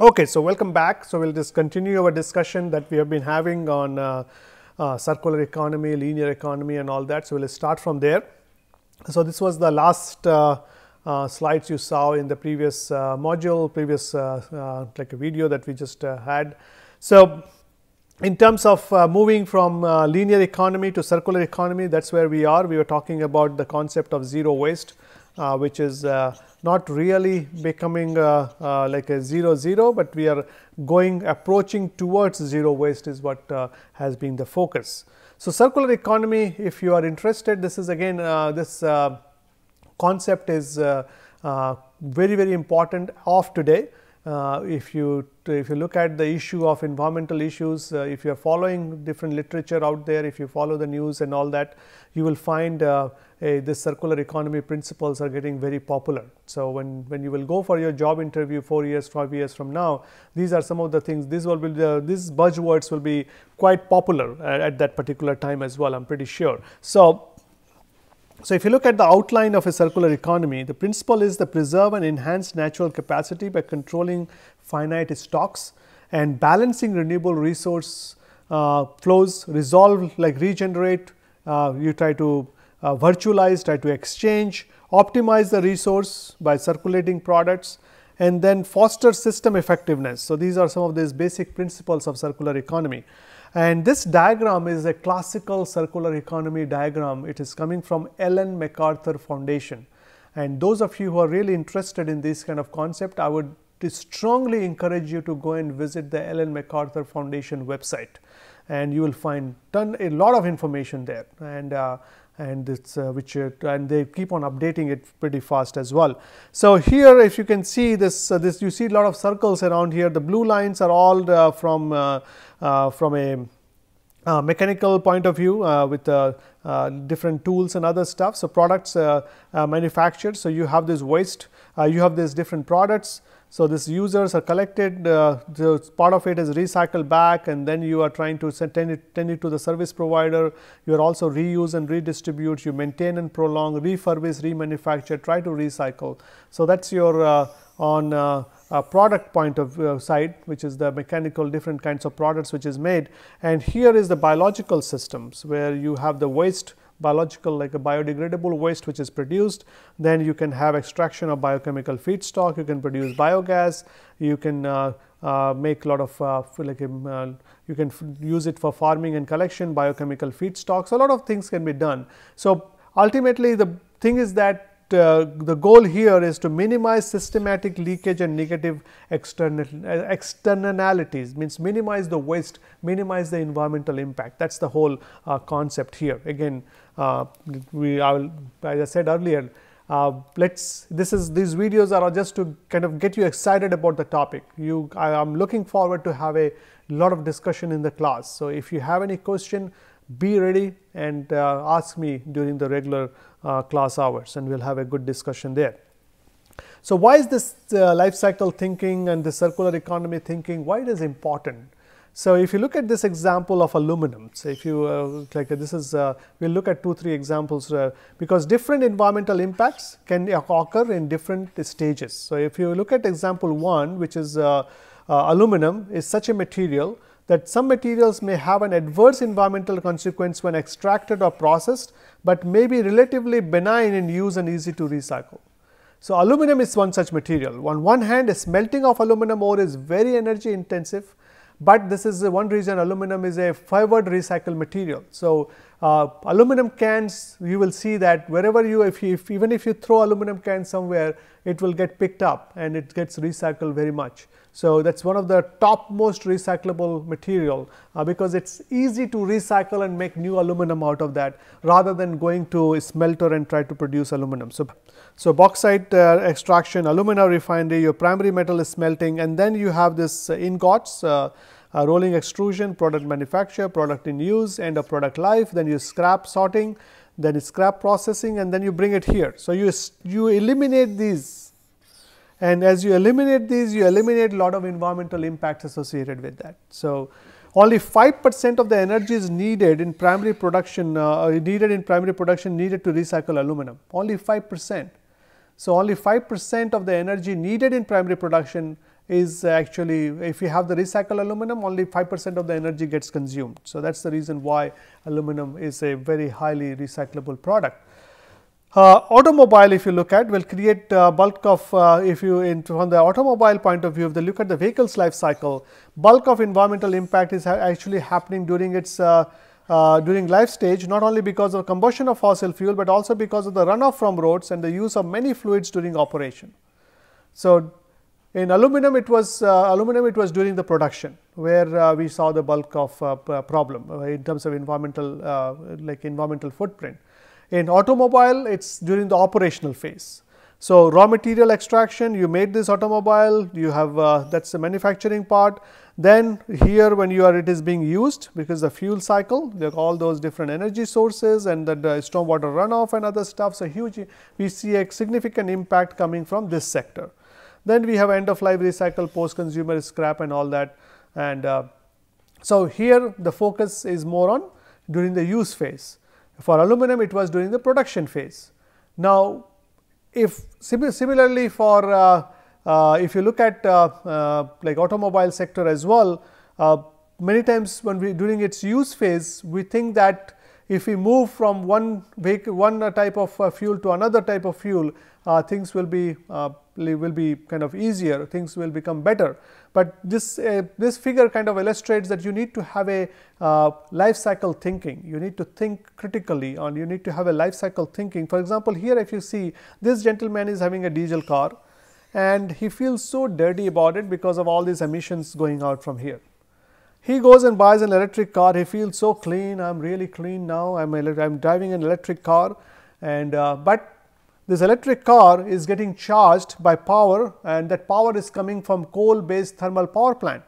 Okay, so welcome back. So we'll just continue our discussion that we have been having on uh, uh, circular economy, linear economy and all that. So we'll start from there. So this was the last uh, uh slides you saw in the previous uh, module, previous uh, like a video that we just had. So in terms of moving from linear economy to circular economy, that's where we are. We were talking about the concept of zero waste, which is not really becoming uh, uh, like a zero zero, but we are going approaching towards zero waste is what uh, has been the focus. So, circular economy if you are interested this is again uh, this uh, concept is uh, very very important of today uh, if you if you look at the issue of environmental issues, uh, if you are following different literature out there, if you follow the news and all that, you will find uh, a, this circular economy principles are getting very popular. So when when you will go for your job interview four years, five years from now, these are some of the things. These will be the, these buzzwords will be quite popular at, uh, at that particular time as well. I'm pretty sure. So so if you look at the outline of a circular economy, the principle is to preserve and enhance natural capacity by controlling finite stocks and balancing renewable resource uh, flows, resolve like regenerate, uh, you try to uh, virtualize, try to exchange, optimize the resource by circulating products and then foster system effectiveness. So, these are some of these basic principles of circular economy. And this diagram is a classical circular economy diagram. It is coming from Ellen MacArthur Foundation. And those of you who are really interested in this kind of concept, I would strongly encourage you to go and visit the Ellen MacArthur Foundation website and you will find ton, a lot of information there. And uh, and it's uh, which uh, and they keep on updating it pretty fast as well. So here if you can see this uh, this you see a lot of circles around here the blue lines are all uh, from uh, uh, from a uh, mechanical point of view uh, with uh, different tools and other stuff. So, products manufactured. So, you have this waste, you have these different products so, these users are collected, uh, part of it is recycled back and then you are trying to send, it, send it to the service provider. You are also reuse and redistribute, you maintain and prolong, refurbish, remanufacture, try to recycle. So, that is your uh, on uh, a product point of uh, side which is the mechanical different kinds of products which is made and here is the biological systems where you have the waste biological like a biodegradable waste which is produced. Then you can have extraction of biochemical feedstock, you can produce biogas, you can uh, uh, make a lot of uh, like um, uh, you can use it for farming and collection, biochemical feedstocks, a lot of things can be done. So, ultimately the thing is that uh, the goal here is to minimize systematic leakage and negative external, uh, externalities means minimize the waste, minimize the environmental impact. That's the whole uh, concept here. Again, uh, we will, as I said earlier, uh, let's this is these videos are just to kind of get you excited about the topic. You, I am looking forward to have a lot of discussion in the class. So if you have any question, be ready and uh, ask me during the regular uh, class hours and we will have a good discussion there. So, why is this uh, life cycle thinking and the circular economy thinking, why it is important? So, if you look at this example of aluminum, so if you uh, like this is, uh, we will look at two, three examples uh, because different environmental impacts can occur in different stages. So, if you look at example one, which is uh, uh, aluminum is such a material that some materials may have an adverse environmental consequence when extracted or processed, but may be relatively benign in use and easy to recycle. So, aluminum is one such material. On one hand, the smelting of aluminum ore is very energy intensive, but this is one reason aluminum is a favored recycle material. So, uh, aluminum cans you will see that wherever you if, you if, even if you throw aluminum cans somewhere it will get picked up and it gets recycled very much. So, that is one of the top most recyclable material uh, because it is easy to recycle and make new aluminum out of that rather than going to smelter and try to produce aluminum. So, so bauxite uh, extraction, alumina refinery, your primary metal is smelting and then you have this uh, ingots uh, uh, rolling extrusion, product manufacture, product in use, end of product life, then you scrap sorting, then scrap processing and then you bring it here. So, you, you eliminate these and as you eliminate these you eliminate lot of environmental impacts associated with that. So, only 5 percent of the energy is needed in primary production uh, uh, needed in primary production needed to recycle aluminum only 5 percent. So, only 5 percent of the energy needed in primary production is actually if you have the recycled aluminum only 5% of the energy gets consumed. So, that is the reason why aluminum is a very highly recyclable product. Uh, automobile if you look at will create uh, bulk of uh, if you in, from the automobile point of view if they look at the vehicle's life cycle bulk of environmental impact is ha actually happening during its uh, uh, during life stage not only because of combustion of fossil fuel but also because of the runoff from roads and the use of many fluids during operation so in aluminum, it was uh, aluminum. It was during the production where uh, we saw the bulk of uh, problem uh, in terms of environmental uh, like environmental footprint. In automobile, it's during the operational phase. So raw material extraction, you made this automobile, you have uh, that's the manufacturing part. Then here, when you are it is being used because the fuel cycle, like all those different energy sources and the, the stormwater runoff and other stuff. So huge, we see a significant impact coming from this sector. Then we have end of life recycle, post consumer scrap and all that. And uh, so, here the focus is more on during the use phase. For aluminum, it was during the production phase. Now, if similarly for uh, uh, if you look at uh, uh like automobile sector as well, uh, many times when we during its use phase, we think that if we move from one vehicle, one type of uh, fuel to another type of fuel, uh, things will be uh, will be kind of easier, things will become better. But this, uh, this figure kind of illustrates that you need to have a uh, life cycle thinking, you need to think critically and you need to have a life cycle thinking. For example, here if you see this gentleman is having a diesel car and he feels so dirty about it because of all these emissions going out from here. He goes and buys an electric car, he feels so clean, I am really clean now, I am driving an electric car and uh, but this electric car is getting charged by power and that power is coming from coal based thermal power plant.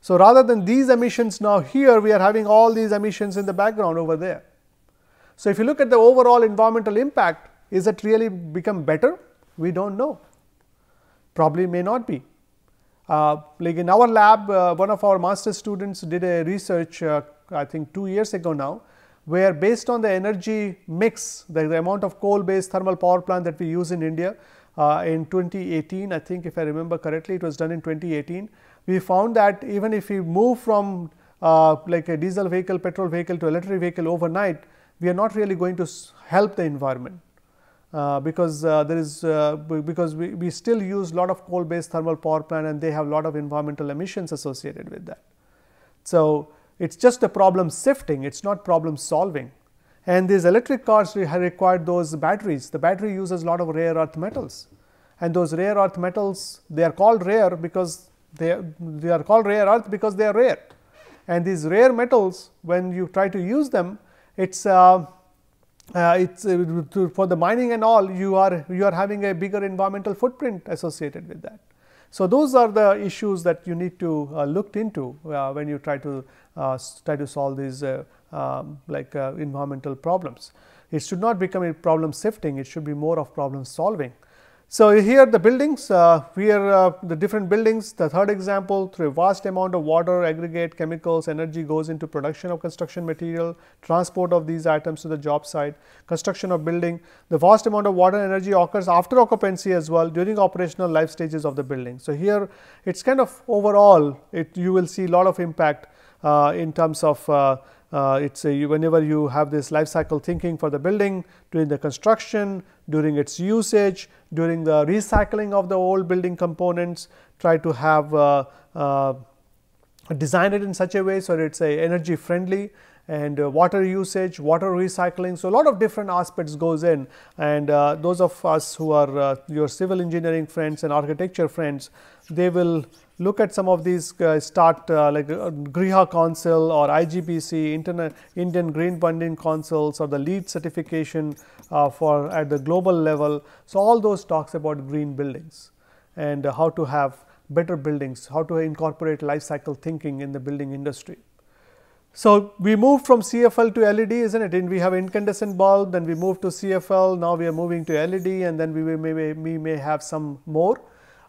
So, rather than these emissions now here we are having all these emissions in the background over there. So, if you look at the overall environmental impact is it really become better? We do not know, probably may not be. Uh, like in our lab uh, one of our master students did a research uh, I think 2 years ago now where based on the energy mix, the, the amount of coal based thermal power plant that we use in India uh, in 2018, I think if I remember correctly, it was done in 2018. We found that even if we move from uh, like a diesel vehicle, petrol vehicle to electric vehicle overnight, we are not really going to help the environment. Uh, because uh, there is uh, because we, we still use a lot of coal based thermal power plant and they have a lot of environmental emissions associated with that. So, it is just a problem sifting, it is not problem solving. And these electric cars require those batteries. The battery uses a lot of rare earth metals. And those rare earth metals, they are called rare because they, they are called rare earth because they are rare. And these rare metals, when you try to use them, it's uh, uh, it's uh, to, for the mining and all you are you are having a bigger environmental footprint associated with that. So, those are the issues that you need to uh, looked into uh, when you try to uh, try to solve these uh, um, like uh, environmental problems. It should not become a problem shifting, it should be more of problem solving. So, here the buildings, uh, we are uh, the different buildings, the third example through a vast amount of water, aggregate, chemicals, energy goes into production of construction material, transport of these items to the job site, construction of building. The vast amount of water energy occurs after occupancy as well during operational life stages of the building. So, here it is kind of overall it you will see lot of impact uh, in terms of uh, uh, it's a, whenever you have this life cycle thinking for the building during the construction, during its usage, during the recycling of the old building components, try to have design it in such a way so it's a energy friendly and uh, water usage, water recycling. So, a lot of different aspects goes in and uh, those of us who are uh, your civil engineering friends and architecture friends, they will look at some of these uh, start uh, like uh, Griha Council or IGBC, Indian Green Bonding Councils or the LEED certification for at the global level. So, all those talks about green buildings and how to have better buildings, how to incorporate life cycle thinking in the building industry. So, we moved from CFL to LED is not it and we have incandescent bulb then we move to CFL now we are moving to LED and then we may, we may have some more.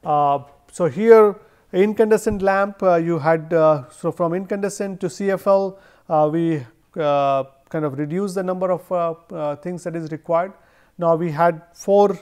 Uh, so, here incandescent lamp uh, you had uh, so from incandescent to CFL uh, we uh, kind of reduce the number of uh, things that is required. Now, we had 4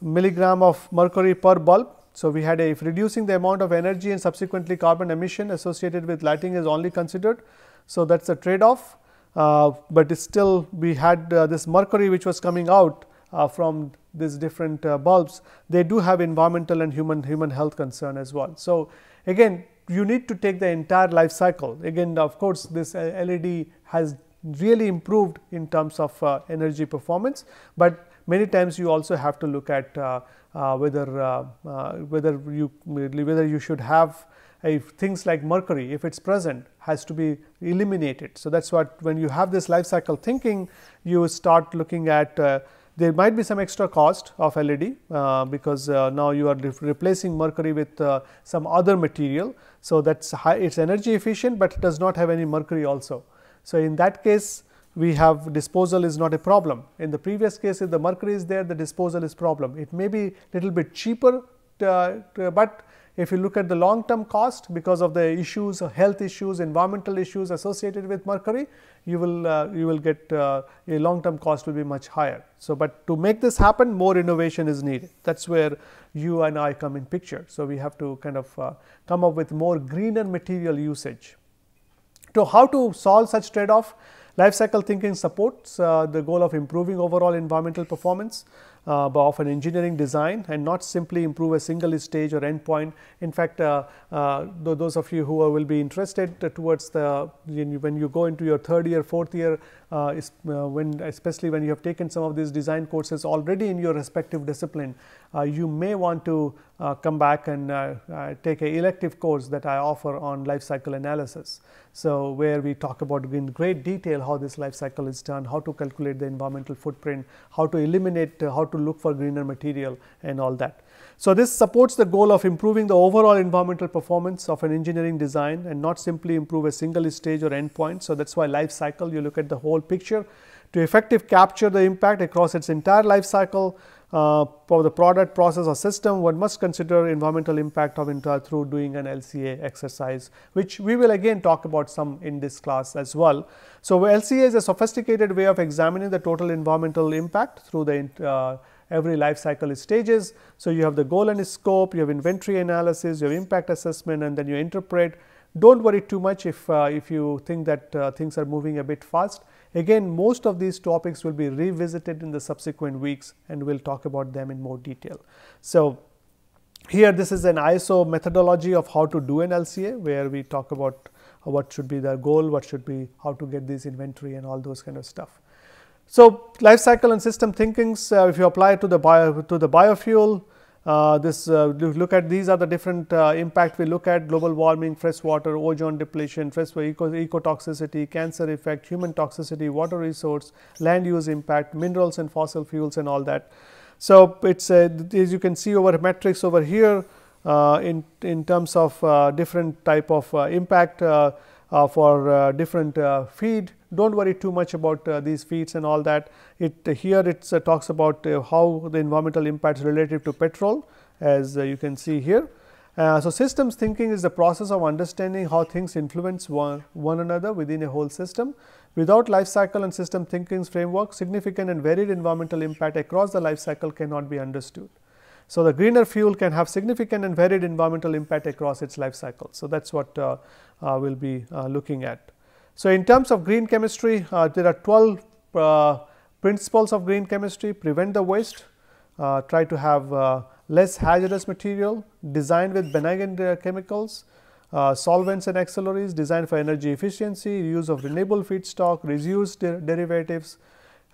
milligram of mercury per bulb so, we had a if reducing the amount of energy and subsequently carbon emission associated with lighting is only considered. So, that is a trade off, uh, but still we had uh, this mercury which was coming out uh, from these different uh, bulbs, they do have environmental and human human health concern as well. So, again you need to take the entire life cycle. Again of course, this uh, LED has really improved in terms of uh, energy performance, but many times you also have to look at uh, whether uh, uh, whether you whether you should have if things like mercury if it is present has to be eliminated. So, that is what when you have this life cycle thinking you start looking at uh, there might be some extra cost of LED uh, because uh, now you are re replacing mercury with some other material. So, that is high it is energy efficient, but it does not have any mercury also. So, in that case we have disposal is not a problem. In the previous case, if the mercury is there, the disposal is problem. It may be little bit cheaper, to, uh, to, but if you look at the long term cost because of the issues, health issues, environmental issues associated with mercury, you will, uh, you will get uh, a long term cost will be much higher. So, but to make this happen, more innovation is needed. That is where you and I come in picture. So, we have to kind of uh, come up with more greener material usage. So, how to solve such trade off? Lifecycle thinking supports uh, the goal of improving overall environmental performance uh, of an engineering design and not simply improve a single stage or endpoint. In fact, uh, uh, th those of you who are, will be interested uh, towards the when you go into your third year, fourth year, uh, is, uh, when especially when you have taken some of these design courses already in your respective discipline, you may want to come back and take a elective course that I offer on life cycle analysis. So, where we talk about in great detail how this life cycle is done, how to calculate the environmental footprint, how to eliminate, how to to look for greener material and all that. So, this supports the goal of improving the overall environmental performance of an engineering design and not simply improve a single stage or endpoint. So, that is why life cycle you look at the whole picture to effective capture the impact across its entire life cycle uh, for the product process or system one must consider environmental impact of intra through doing an LCA exercise which we will again talk about some in this class as well. So, LCA is a sophisticated way of examining the total environmental impact through the uh, every life cycle stages. So, you have the goal and scope, you have inventory analysis, you have impact assessment and then you interpret. Do not worry too much if, uh, if you think that uh, things are moving a bit fast. Again, most of these topics will be revisited in the subsequent weeks and we'll talk about them in more detail. So, here this is an ISO methodology of how to do an LCA where we talk about what should be the goal, what should be how to get this inventory and all those kind of stuff. So, life cycle and system thinkings uh, if you apply to the bio, to the biofuel uh, this uh, look at these are the different uh, impact we look at global warming, freshwater, ozone depletion, freshwater eco ecotoxicity, cancer effect, human toxicity, water resource, land use impact, minerals and fossil fuels and all that. So, it is uh, as you can see over matrix over here uh, in, in terms of uh, different type of impact for different feed do not worry too much about uh, these feeds and all that. It uh, here it uh, talks about uh, how the environmental impacts relative to petrol as uh, you can see here. Uh, so, systems thinking is the process of understanding how things influence one, one another within a whole system. Without life cycle and system thinking's framework, significant and varied environmental impact across the life cycle cannot be understood. So, the greener fuel can have significant and varied environmental impact across its life cycle. So, that is what we will be looking at. So, in terms of green chemistry, uh, there are 12 uh, principles of green chemistry, prevent the waste, uh, try to have uh, less hazardous material, designed with benign chemicals, uh, solvents and accelerators. designed for energy efficiency, use of renewable feedstock, reduced derivatives,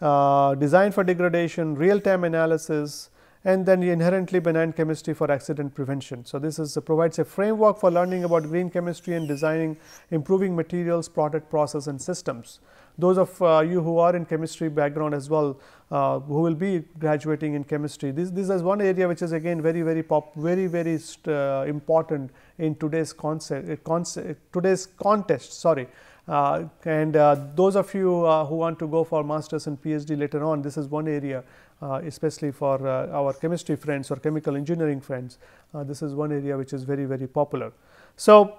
uh, design for degradation, real time analysis, and then inherently benign chemistry for accident prevention. So, this is, uh, provides a framework for learning about green chemistry and designing improving materials, product, process and systems. Those of uh, you who are in chemistry background as well, uh, who will be graduating in chemistry, this, this is one area which is again very, very pop, very, very uh, important in today's concept, uh, concept today's contest, sorry. Uh, and those of you who want to go for masters and PhD later on, this is one area uh, especially for uh, our chemistry friends or chemical engineering friends. Uh, this is one area which is very, very popular. So,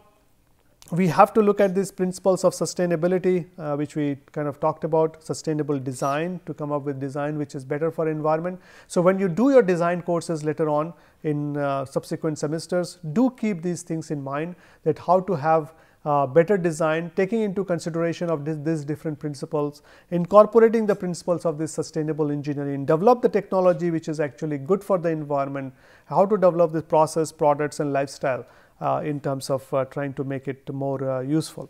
we have to look at these principles of sustainability uh, which we kind of talked about sustainable design to come up with design which is better for environment. So, when you do your design courses later on in uh, subsequent semesters do keep these things in mind that how to have uh, better design, taking into consideration of these different principles, incorporating the principles of this sustainable engineering, develop the technology which is actually good for the environment, how to develop the process, products and lifestyle uh, in terms of uh, trying to make it more uh, useful.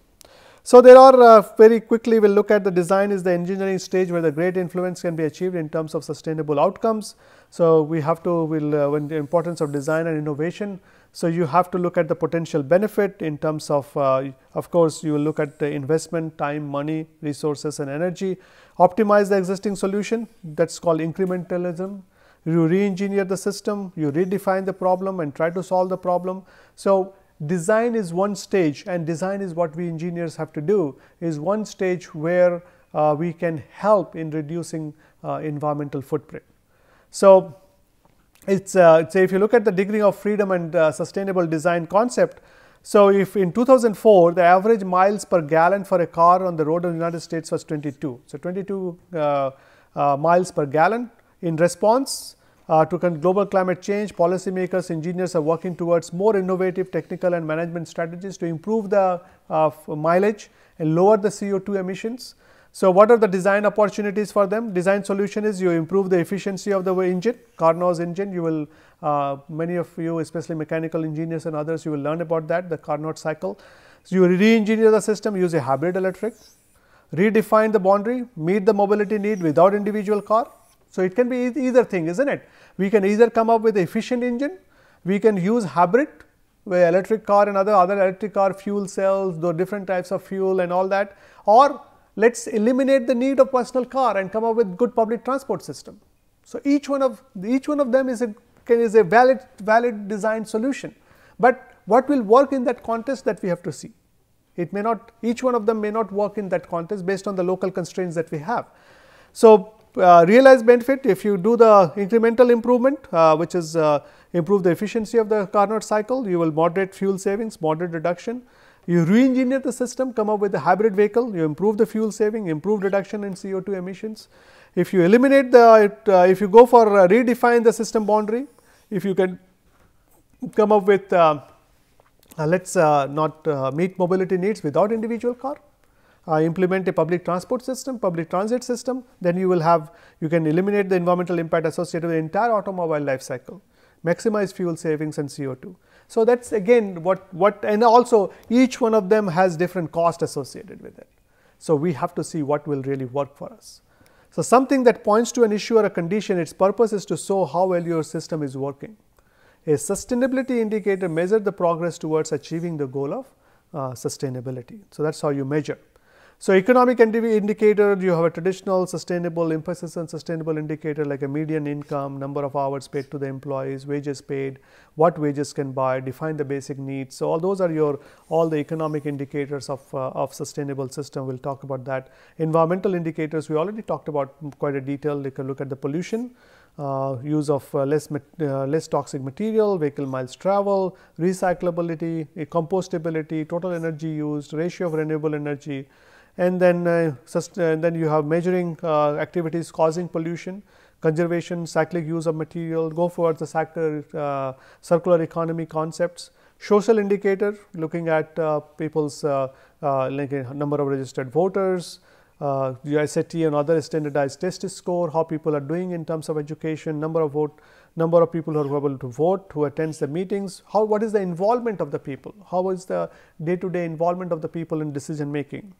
So, there are uh, very quickly we will look at the design is the engineering stage where the great influence can be achieved in terms of sustainable outcomes. So, we have to will uh, when the importance of design and innovation so, you have to look at the potential benefit in terms of uh, of course, you look at the investment time, money, resources and energy, optimize the existing solution that is called incrementalism. You re-engineer the system, you redefine the problem and try to solve the problem. So, design is one stage and design is what we engineers have to do is one stage where uh, we can help in reducing uh, environmental footprint. So, it's uh, say if you look at the degree of freedom and uh, sustainable design concept. So, if in 2004 the average miles per gallon for a car on the road in the United States was 22. So, 22 uh, uh miles per gallon in response uh, to global climate change policymakers engineers are working towards more innovative technical and management strategies to improve the uh, mileage and lower the CO2 emissions. So what are the design opportunities for them? Design solution is you improve the efficiency of the engine, Carnot's engine. You will, uh, many of you, especially mechanical engineers and others, you will learn about that, the Carnot cycle. So you re-engineer the system, use a hybrid electric, redefine the boundary, meet the mobility need without individual car. So it can be either thing, isn't it? We can either come up with efficient engine, we can use hybrid where electric car and other, other electric car fuel cells, the different types of fuel and all that, or let us eliminate the need of personal car and come up with good public transport system. So, each one of each one of them is a is a valid valid design solution, but what will work in that context that we have to see. It may not each one of them may not work in that context based on the local constraints that we have. So, uh, realized benefit if you do the incremental improvement uh, which is uh, improve the efficiency of the Carnot cycle you will moderate fuel savings, moderate reduction, you re-engineer the system, come up with a hybrid vehicle, you improve the fuel saving, improve reduction in CO2 emissions. If you eliminate the, it, uh, if you go for uh, redefine the system boundary, if you can come up with uh, uh let us uh, not uh, meet mobility needs without individual car, implement a public transport system, public transit system, then you will have, you can eliminate the environmental impact associated with the entire automobile life cycle maximize fuel savings and CO2. So, that is again what, what and also each one of them has different cost associated with it. So, we have to see what will really work for us. So, something that points to an issue or a condition its purpose is to show how well your system is working. A sustainability indicator measures the progress towards achieving the goal of uh, sustainability. So, that is how you measure. So, economic indicator you have a traditional sustainable emphasis on sustainable indicator like a median income, number of hours paid to the employees, wages paid, what wages can buy, define the basic needs. So, all those are your all the economic indicators of, uh, of sustainable system we will talk about that. Environmental indicators we already talked about quite a detail you can look at the pollution. Uh, use of uh, less, uh, less toxic material, vehicle miles travel, recyclability, eh, compostability, total energy used, ratio of renewable energy, and then uh, and uh, then you have measuring uh, activities causing pollution conservation cyclic use of material go for the sector, uh, circular economy concepts social indicator looking at uh, people's uh, like number of registered voters uh, and other standardized test score, how people are doing in terms of education, number of vote, number of people who are able to vote, who attends the meetings, how what is the involvement of the people, how is the day to day involvement of the people in decision making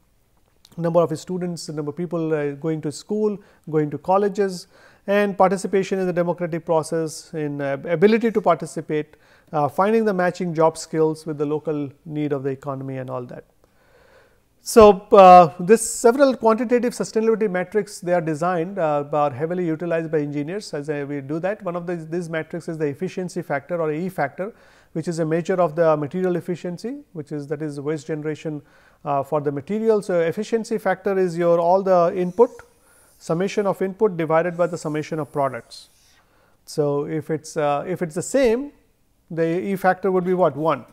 number of students, number of people uh, going to school, going to colleges and participation in the democratic process, in uh, ability to participate, uh, finding the matching job skills with the local need of the economy and all that. So, uh, this several quantitative sustainability metrics they are designed uh, are heavily utilized by engineers as uh, we do that. One of these metrics is the efficiency factor or E factor which is a measure of the material efficiency, which is that is waste generation uh, for the material. So, efficiency factor is your all the input summation of input divided by the summation of products. So, if it is uh, if it is the same the E factor would be what 1,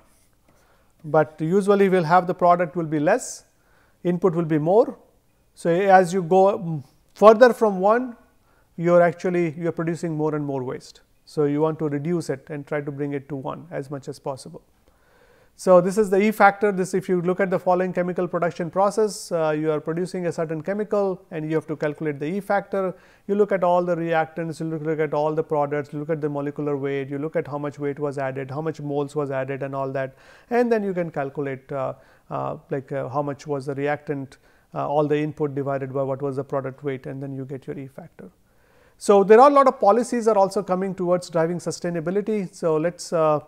but usually we will have the product will be less input will be more. So, as you go further from 1 you are actually you are producing more and more waste. So, you want to reduce it and try to bring it to 1 as much as possible. So, this is the E factor this if you look at the following chemical production process uh, you are producing a certain chemical and you have to calculate the E factor. You look at all the reactants, you look, look at all the products, you look at the molecular weight, you look at how much weight was added, how much moles was added and all that and then you can calculate uh, uh, like uh, how much was the reactant, uh, all the input divided by what was the product weight and then you get your E factor. So, there are a lot of policies are also coming towards driving sustainability. So, let us uh,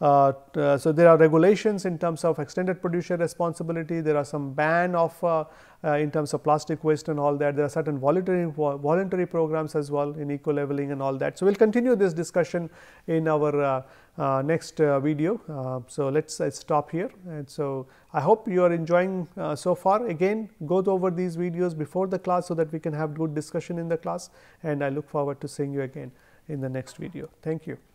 uh, uh, so, there are regulations in terms of extended producer responsibility, there are some ban of uh, uh, in terms of plastic waste and all that. There are certain voluntary, voluntary programs as well in eco leveling and all that. So, we will continue this discussion in our uh, uh, next video. so, let us stop here and so I hope you are enjoying so far. Again go over these videos before the class so that we can have good discussion in the class and I look forward to seeing you again in the next video. Thank you.